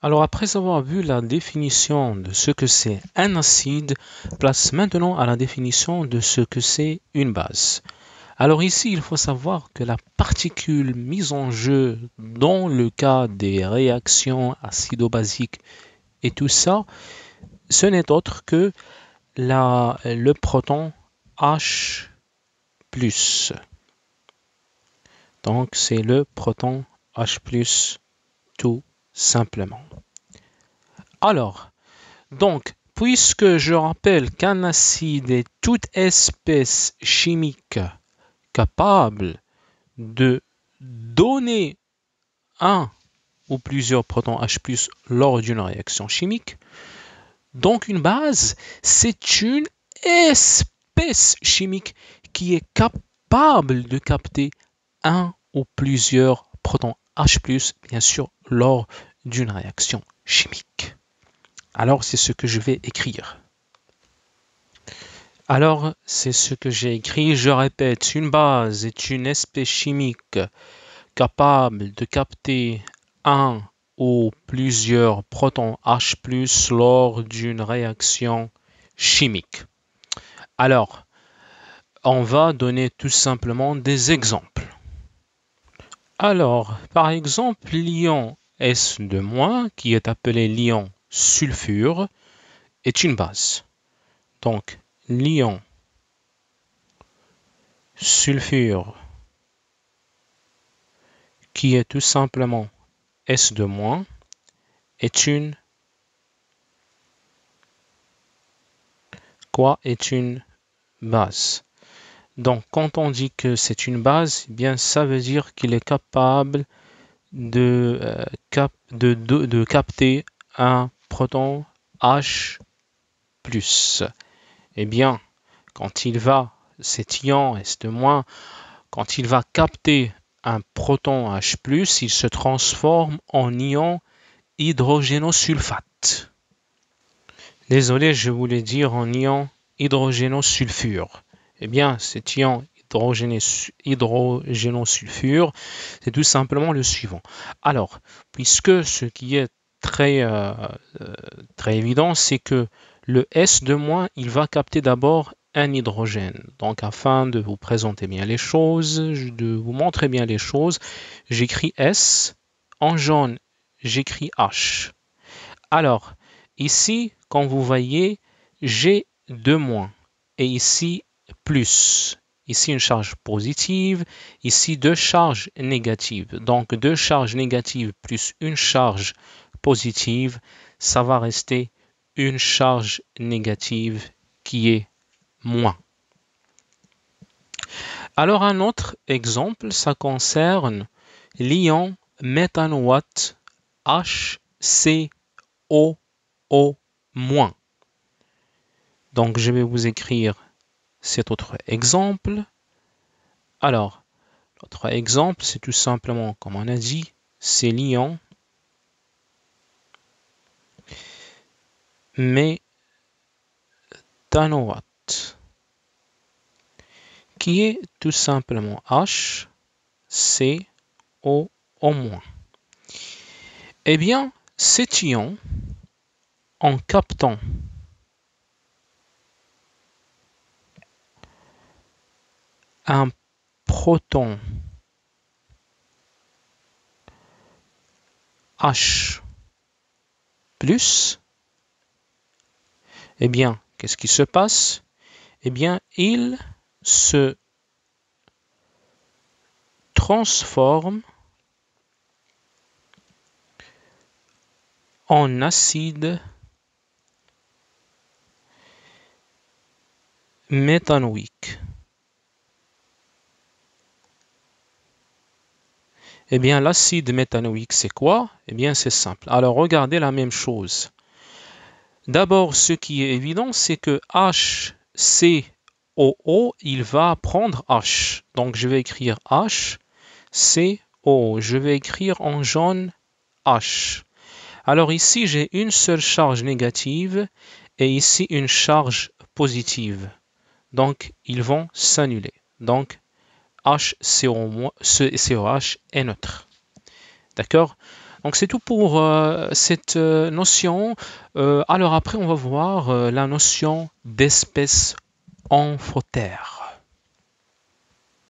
Alors après avoir vu la définition de ce que c'est un acide, place maintenant à la définition de ce que c'est une base. Alors ici, il faut savoir que la particule mise en jeu dans le cas des réactions acido-basiques et tout ça, ce n'est autre que la, le proton H+. Donc c'est le proton H+, tout simplement. Alors, donc, puisque je rappelle qu'un acide est toute espèce chimique capable de donner un ou plusieurs protons H+, lors d'une réaction chimique. Donc une base, c'est une espèce chimique qui est capable de capter un ou plusieurs protons H+, bien sûr, lors d'une réaction chimique. Alors, c'est ce que je vais écrire. Alors, c'est ce que j'ai écrit, je répète, une base est une espèce chimique capable de capter un ou plusieurs protons H+, lors d'une réaction chimique. Alors, on va donner tout simplement des exemples. Alors, par exemple, l'ion S de moins, qui est appelé l'ion sulfure, est une base. Donc, l'ion sulfure, qui est tout simplement S de moins, est une quoi est une base donc, quand on dit que c'est une base, eh bien, ça veut dire qu'il est capable de, euh, capter un proton H+. Eh bien, quand il va, cet ion moins, quand il va capter un proton H+, il se transforme en ion hydrogénosulfate. Désolé, je voulais dire en ion hydrogénosulfure. Eh bien, cet ion hydrogénosulfure, c'est tout simplement le suivant. Alors, puisque ce qui est très, euh, euh, très évident, c'est que le S de moins, il va capter d'abord un hydrogène. Donc, afin de vous présenter bien les choses, de vous montrer bien les choses, j'écris S. En jaune, j'écris H. Alors, ici, quand vous voyez, j'ai 2 moins. Et ici, plus. Ici, une charge positive. Ici, deux charges négatives. Donc, deux charges négatives plus une charge positive, ça va rester une charge négative qui est moins. Alors, un autre exemple, ça concerne l'ion méthanoate HCOO-. Donc, je vais vous écrire cet autre exemple. Alors, l'autre exemple, c'est tout simplement, comme on a dit, c'est lion. Mais qui est tout simplement H, C, O moins. Eh bien, cet ion, en captant un proton H plus, eh bien, qu'est-ce qui se passe Eh bien, il se transforme en acide méthanoïque. Eh bien, l'acide méthanoïque, c'est quoi Eh bien, c'est simple. Alors, regardez la même chose. D'abord, ce qui est évident, c'est que HCOO, il va prendre H. Donc, je vais écrire H-C-O-O. Je vais écrire en jaune H. Alors ici, j'ai une seule charge négative et ici une charge positive. Donc, ils vont s'annuler. Donc, ce COH est neutre. D'accord donc c'est tout pour euh, cette euh, notion. Euh, alors après, on va voir la notion d'espèce amphotère.